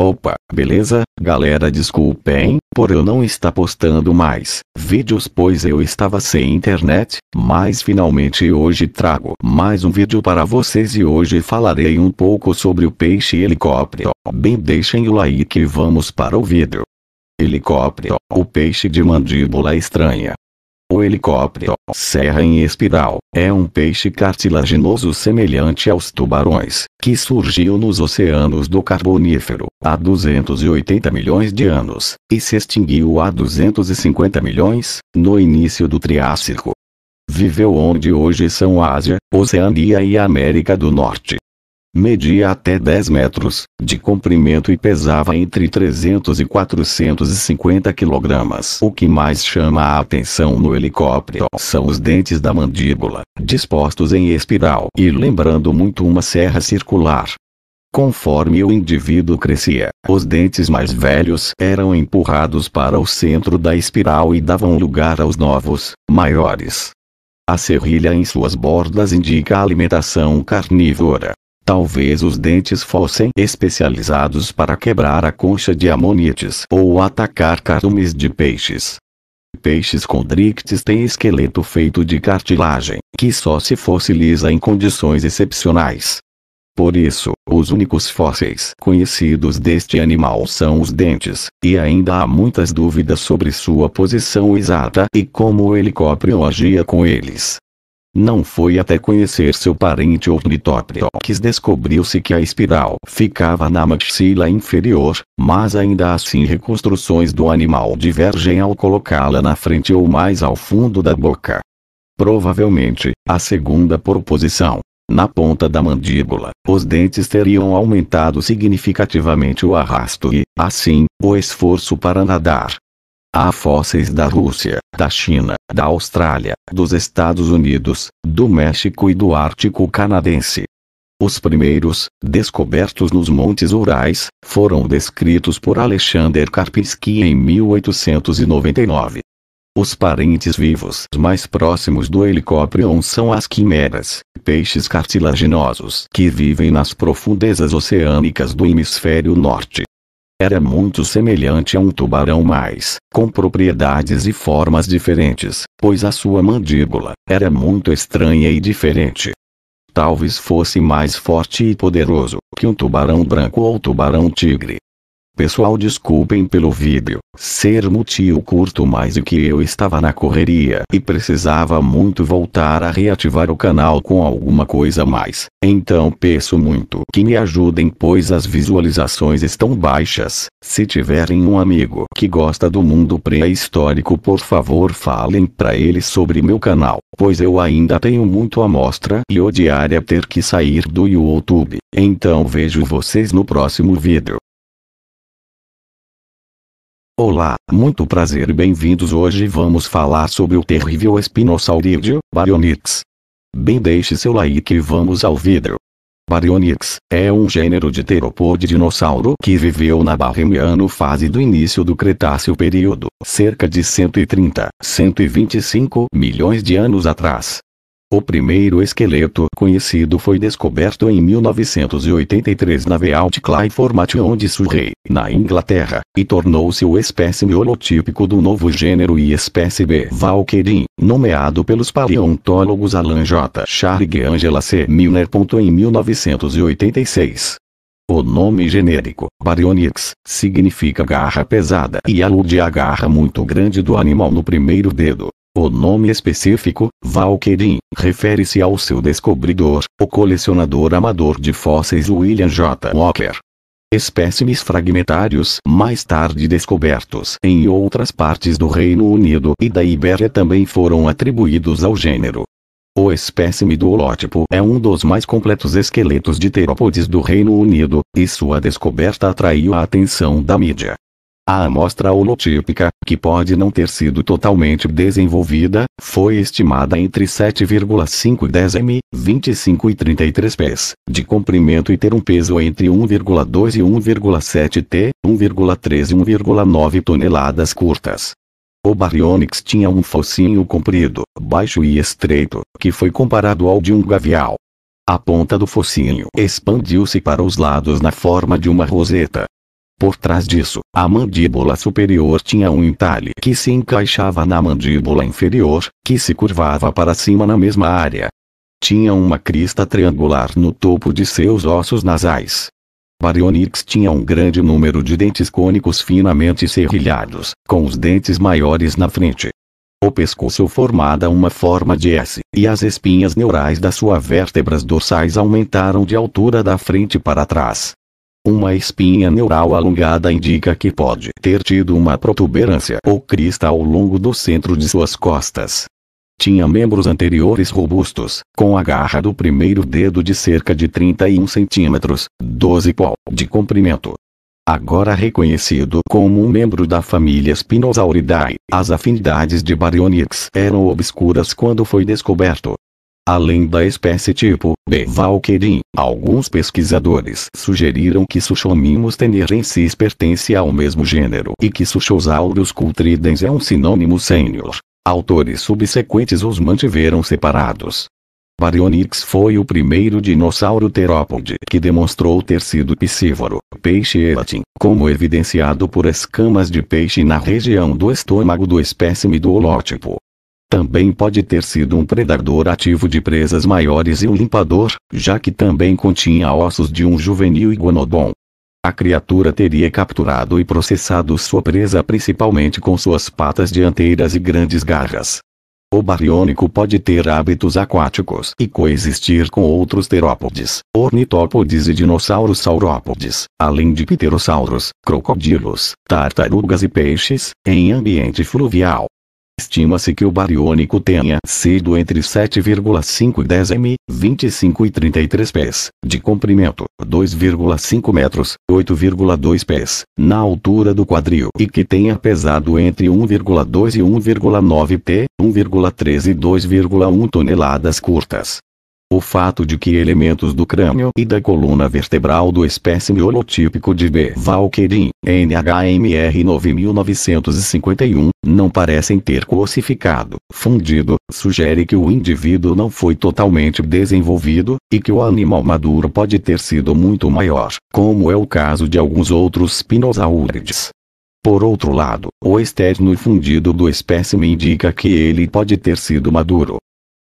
Opa, beleza, galera desculpem, por eu não estar postando mais vídeos pois eu estava sem internet, mas finalmente hoje trago mais um vídeo para vocês e hoje falarei um pouco sobre o peixe helicóptero, bem deixem o like e vamos para o vídeo. Helicóptero, o peixe de mandíbula estranha, o helicóptero serra em espiral é um peixe cartilaginoso semelhante aos tubarões, que surgiu nos oceanos do Carbonífero há 280 milhões de anos e se extinguiu há 250 milhões, no início do Triássico. Viveu onde hoje são a Ásia, Oceania e a América do Norte media até 10 metros de comprimento e pesava entre 300 e 450 quilogramas. O que mais chama a atenção no helicóptero são os dentes da mandíbula, dispostos em espiral e lembrando muito uma serra circular. Conforme o indivíduo crescia, os dentes mais velhos eram empurrados para o centro da espiral e davam lugar aos novos, maiores. A serrilha em suas bordas indica a alimentação carnívora, Talvez os dentes fossem especializados para quebrar a concha de amonites ou atacar cardumes de peixes. Peixes com têm esqueleto feito de cartilagem, que só se fossiliza em condições excepcionais. Por isso, os únicos fósseis conhecidos deste animal são os dentes, e ainda há muitas dúvidas sobre sua posição exata e como ele helicóptero agia com eles. Não foi até conhecer seu parente que descobriu-se que a espiral ficava na maxila inferior, mas ainda assim reconstruções do animal divergem ao colocá-la na frente ou mais ao fundo da boca. Provavelmente, a segunda proposição. Na ponta da mandíbula, os dentes teriam aumentado significativamente o arrasto e, assim, o esforço para nadar. Há fósseis da Rússia, da China, da Austrália, dos Estados Unidos, do México e do Ártico canadense. Os primeiros, descobertos nos Montes Urais, foram descritos por Alexander Karpinski em 1899. Os parentes vivos mais próximos do helicóptero são as quimeras, peixes cartilaginosos que vivem nas profundezas oceânicas do hemisfério norte. Era muito semelhante a um tubarão mas, com propriedades e formas diferentes, pois a sua mandíbula, era muito estranha e diferente. Talvez fosse mais forte e poderoso, que um tubarão branco ou tubarão tigre, Pessoal desculpem pelo vídeo, ser motivo curto mais e que eu estava na correria e precisava muito voltar a reativar o canal com alguma coisa mais, então peço muito que me ajudem pois as visualizações estão baixas, se tiverem um amigo que gosta do mundo pré-histórico por favor falem pra ele sobre meu canal, pois eu ainda tenho muito a mostra e odiaria é ter que sair do YouTube, então vejo vocês no próximo vídeo. Olá, muito prazer e bem-vindos. Hoje vamos falar sobre o terrível espinosaurídeo, Baryonyx. Bem, deixe seu like e vamos ao vídeo. Baryonyx é um gênero de terópode dinossauro que viveu na Barremiano fase do início do Cretáceo período, cerca de 130, 125 milhões de anos atrás. O primeiro esqueleto conhecido foi descoberto em 1983 na Vealt Clay Formation de Surrey, na Inglaterra, e tornou-se o espécime holotípico do novo gênero e espécie B. Valkerin, nomeado pelos paleontólogos Alan J. Charles e Angela C. Milner. Em 1986. O nome genérico, Baryonyx, significa garra pesada e alude à garra muito grande do animal no primeiro dedo. O nome específico, Valkyrie, refere-se ao seu descobridor, o colecionador amador de fósseis William J. Walker. Espécimes fragmentários mais tarde descobertos em outras partes do Reino Unido e da Ibéria também foram atribuídos ao gênero. O espécime do holótipo é um dos mais completos esqueletos de terópodes do Reino Unido, e sua descoberta atraiu a atenção da mídia. A amostra holotípica, que pode não ter sido totalmente desenvolvida, foi estimada entre 7,5 e 10 m, 25 e 33 pés, de comprimento e ter um peso entre 1,2 e 1,7 t, 1,3 e 1,9 toneladas curtas. O Baryonyx tinha um focinho comprido, baixo e estreito, que foi comparado ao de um gavial. A ponta do focinho expandiu-se para os lados na forma de uma roseta, por trás disso, a mandíbula superior tinha um entalhe que se encaixava na mandíbula inferior, que se curvava para cima na mesma área. Tinha uma crista triangular no topo de seus ossos nasais. Baryonyx tinha um grande número de dentes cônicos finamente serrilhados, com os dentes maiores na frente. O pescoço formada uma forma de S, e as espinhas neurais das suas vértebras dorsais aumentaram de altura da frente para trás. Uma espinha neural alongada indica que pode ter tido uma protuberância ou crista ao longo do centro de suas costas. Tinha membros anteriores robustos, com a garra do primeiro dedo de cerca de 31 centímetros, 12 qual, de comprimento. Agora reconhecido como um membro da família Spinosauridae, as afinidades de Baryonyx eram obscuras quando foi descoberto. Além da espécie tipo B. valquerim, alguns pesquisadores sugeriram que Suchomimus tenerensis pertence ao mesmo gênero e que Suchosaurus cultridens é um sinônimo sênior. Autores subsequentes os mantiveram separados. Baryonyx foi o primeiro dinossauro terópode que demonstrou ter sido piscívoro, peixe elatim, como evidenciado por escamas de peixe na região do estômago do espécime do holótipo. Também pode ter sido um predador ativo de presas maiores e um limpador, já que também continha ossos de um juvenil iguanodon. A criatura teria capturado e processado sua presa principalmente com suas patas dianteiras e grandes garras. O bariônico pode ter hábitos aquáticos e coexistir com outros terópodes, ornitópodes e dinossauros saurópodes, além de pterossauros, crocodilos, tartarugas e peixes, em ambiente fluvial. Estima-se que o bariônico tenha sido entre 7,5 e 10 m, 25 e 33 pés, de comprimento, 2,5 metros, 8,2 pés, na altura do quadril e que tenha pesado entre 1,2 e 1,9 t, 1,3 e 2,1 toneladas curtas o fato de que elementos do crânio e da coluna vertebral do espécime holotípico de B. Valkyrie, NHMR 9951, não parecem ter cossificado, fundido, sugere que o indivíduo não foi totalmente desenvolvido, e que o animal maduro pode ter sido muito maior, como é o caso de alguns outros pinosaurides. Por outro lado, o esterno fundido do espécime indica que ele pode ter sido maduro,